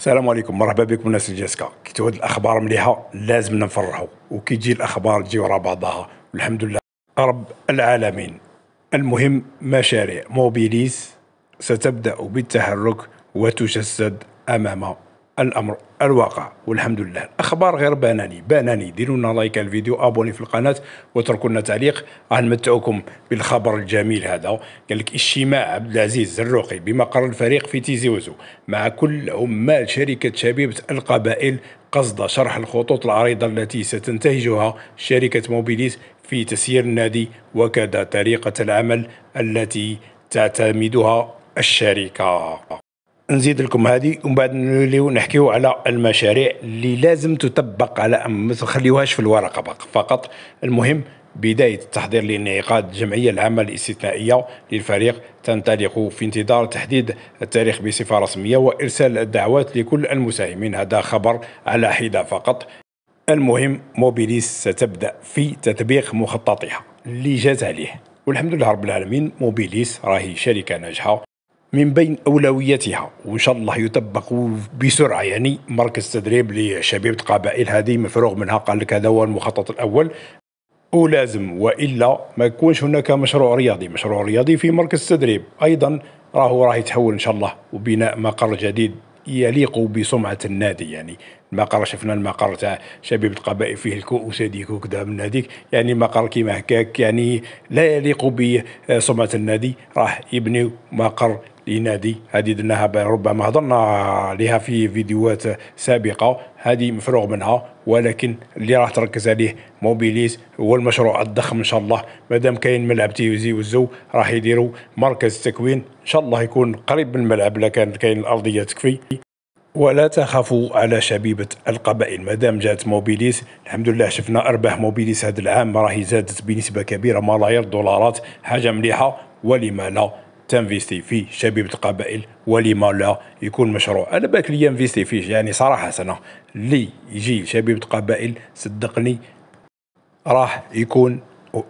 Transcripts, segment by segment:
السلام عليكم مرحبا بكم الناس الجاسكا كي تعود الاخبار مليحه لازمنا نفرحوا وكي تجي الاخبار تجي ورا بعضها والحمد لله رب العالمين المهم مشاريع موبيليس ستبدا بالتحرك وتجسد امام الامر الواقع والحمد لله الاخبار غير باناني باناني ديروا لنا لايك على الفيديو ابوني في القناه واتركوا لنا تعليق غنمتعوكم بالخبر الجميل هذا قال لك اجتماع عبد العزيز الروقي بمقر الفريق في تيزي وزو مع كل عمال شركه شبيبه القبائل قصد شرح الخطوط العريضه التي ستنتهجها شركه موبيليس في تسيير النادي وكذا طريقه العمل التي تعتمدها الشركه نزيد لكم هذه ومن بعد نوليو نحكيو على المشاريع اللي لازم تطبق على ما تخليوهاش في الورقه فقط المهم بداية التحضير لانعقاد الجمعية العامة الاستثنائية للفريق تنطلق في انتظار تحديد التاريخ بصفة رسمية وإرسال الدعوات لكل المساهمين هذا خبر على حدة فقط المهم موبيليس ستبدأ في تطبيق مخططها اللي جاز عليه والحمد لله رب العالمين موبيليس راهي شركة ناجحة من بين أولوياتها وإن شاء الله يطبق بسرعة يعني مركز تدريب لشبيبة قبائل هذه مفروغ منها قال لك هذا هو المخطط الأول ولازم والا ما يكونش هناك مشروع رياضي مشروع رياضي في مركز التدريب ايضا راهو راه يتحول ان شاء الله وبناء مقر جديد يليق بسمعه النادي يعني المقر شفنا المقر تاع شبيبه القبائل فيه الكؤوس هذيك وكذا من هذيك يعني مقر كيما هكاك يعني لا يليق بسمعه النادي راح يبني مقر لنادي هذه درناها ربما هضرنا عليها في فيديوهات سابقه هذه مفروغ منها ولكن اللي راح تركز عليه موبيليز هو المشروع الضخم ان شاء الله مادام كاين ملعب تيوزي والزو راح يديروا مركز تكوين ان شاء الله يكون قريب من الملعب لا كان كاين الارضيه تكفي ولا تخافوا على شبيبة القبائل مادام جات موبيليس الحمد لله شفنا أرباح موبيليس هذا العام راهي زادت بنسبة كبيرة ملايير الدولارات حاجة مليحة ولما لا تنفيستي في شبيبة القبائل ولما لا يكون مشروع انا بالك لي ينفيستي فيه يعني صراحه سنة اللي يجي شبيبة القبائل صدقني راح يكون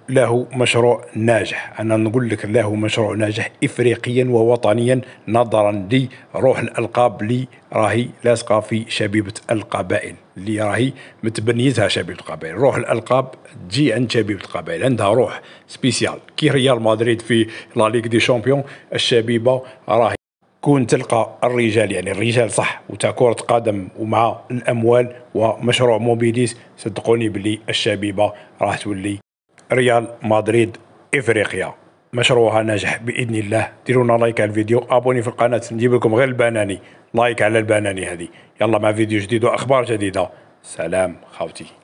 له مشروع ناجح أنا نقول لك له مشروع ناجح إفريقيا ووطنيا نظرا لروح الألقاب اللي راهي لاصقة في شبيبة القبائل اللي راهي متبنيتها شبيبة القبائل روح الألقاب تجي عند شبيبة القبائل عندها روح سبيسيال كي ريال مدريد في لا ليغ دي شامبيون الشبيبة راهي كون تلقى الرجال يعني الرجال صح وتاع كرة قدم ومع الأموال ومشروع موبيليس صدقوني بلي الشبيبة راح تولي ريال مدريد افريقيا مشروعها ناجح باذن الله ديرونا لايك على الفيديو ابوني في القناه نجيب لكم غير البناني لايك على البناني هذه يلا مع فيديو جديد واخبار جديده سلام خاوتي